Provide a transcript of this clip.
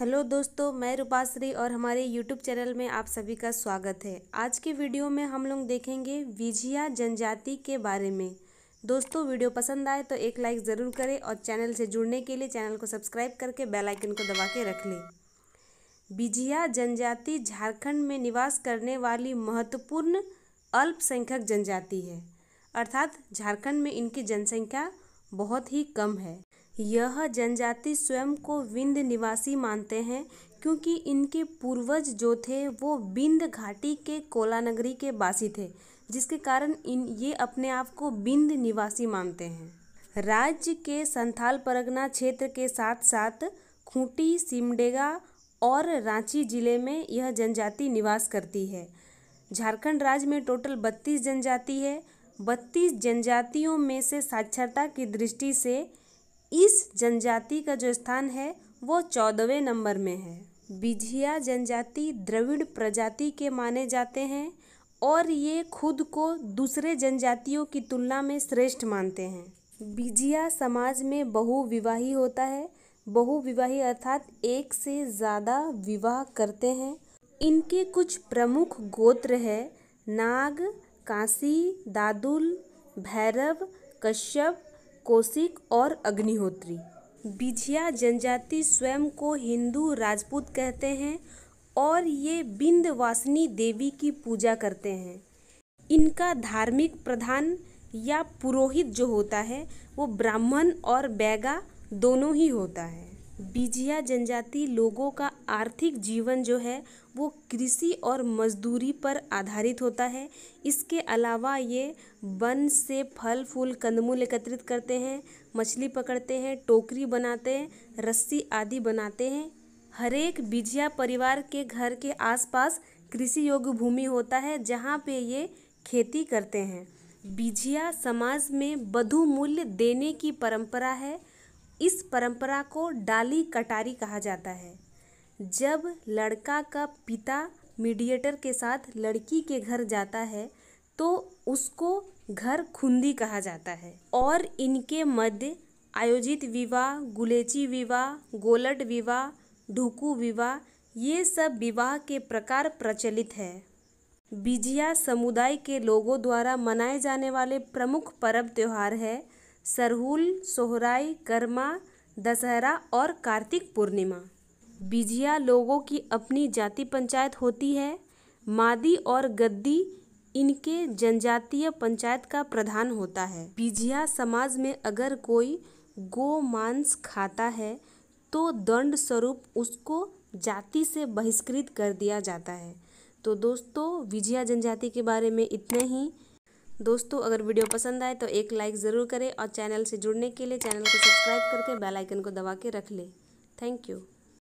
hello दोस्तों मैं रूपाश्री और हमारे यूट्यूब चैनल में आप सभी का स्वागत है आज की वीडियो में हम लोग देखेंगे विझिया जनजाति के बारे में दोस्तों वीडियो पसंद आए तो एक लाइक ज़रूर करें और चैनल से जुड़ने के लिए चैनल को सब्सक्राइब करके बेल आइकन को दबा के रख लें विजिया जनजाति झारखंड में निवास करने वाली महत्वपूर्ण अल्पसंख्यक जनजाति है अर्थात झारखंड में इनकी जनसंख्या बहुत ही कम है यह जनजाति स्वयं को विंध्य निवासी मानते हैं क्योंकि इनके पूर्वज जो थे वो विंध्य घाटी के कोलानगरी के बासी थे जिसके कारण इन ये अपने आप को विंध्य निवासी मानते हैं राज्य के संथाल परगना क्षेत्र के साथ साथ खूंटी सिमडेगा और रांची जिले में यह जनजाति निवास करती है झारखंड राज्य में टोटल बत्तीस जनजाति है बत्तीस जनजातियों में से साक्षरता की दृष्टि से इस जनजाति का जो स्थान है वो चौदहवें नंबर में है बिझिया जनजाति द्रविड़ प्रजाति के माने जाते हैं और ये खुद को दूसरे जनजातियों की तुलना में श्रेष्ठ मानते हैं बिझिया समाज में बहुविवाही होता है बहुविवाही अर्थात एक से ज़्यादा विवाह करते हैं इनके कुछ प्रमुख गोत्र है नाग काशी दादुल भैरव कश्यप कौशिक और अग्निहोत्री बिझिया जनजाति स्वयं को हिंदू राजपूत कहते हैं और ये बिंदवासिनी देवी की पूजा करते हैं इनका धार्मिक प्रधान या पुरोहित जो होता है वो ब्राह्मण और बैगा दोनों ही होता है बिजिया जनजाति लोगों का आर्थिक जीवन जो है वो कृषि और मज़दूरी पर आधारित होता है इसके अलावा ये वन से फल फूल कंदमूल एकत्रित करते हैं मछली पकड़ते हैं टोकरी बनाते हैं रस्सी आदि बनाते हैं हरेक बिजिया परिवार के घर के आसपास कृषि योग्य भूमि होता है जहाँ पे ये खेती करते हैं बीजिया समाज में बधु मूल्य देने की परंपरा है इस परंपरा को डाली कटारी कहा जाता है जब लड़का का पिता मीडिएटर के साथ लड़की के घर जाता है तो उसको घर खुंदी कहा जाता है और इनके मध्य आयोजित विवाह गुलेची विवाह गोलट विवाह ढुकू विवाह ये सब विवाह के प्रकार प्रचलित है बिजिया समुदाय के लोगों द्वारा मनाए जाने वाले प्रमुख पर्व त्यौहार है सरहुल सोहराई कर्मा दशहरा और कार्तिक पूर्णिमा बिझिया लोगों की अपनी जाति पंचायत होती है मादी और गद्दी इनके जनजातीय पंचायत का प्रधान होता है बिझिया समाज में अगर कोई गो मांस खाता है तो दंड स्वरूप उसको जाति से बहिष्कृत कर दिया जाता है तो दोस्तों विजया जनजाति के बारे में इतना ही दोस्तों अगर वीडियो पसंद आए तो एक लाइक ज़रूर करें और चैनल से जुड़ने के लिए चैनल को सब्सक्राइब करके बेल आइकन को दबा के रख लें थैंक यू